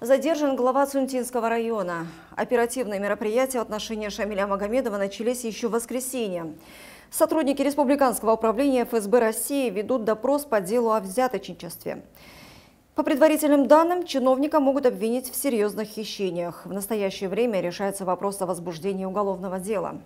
Задержан глава Цунтинского района. Оперативные мероприятия в отношении Шамиля Магомедова начались еще в воскресенье. Сотрудники Республиканского управления ФСБ России ведут допрос по делу о взяточничестве. По предварительным данным, чиновника могут обвинить в серьезных хищениях. В настоящее время решается вопрос о возбуждении уголовного дела.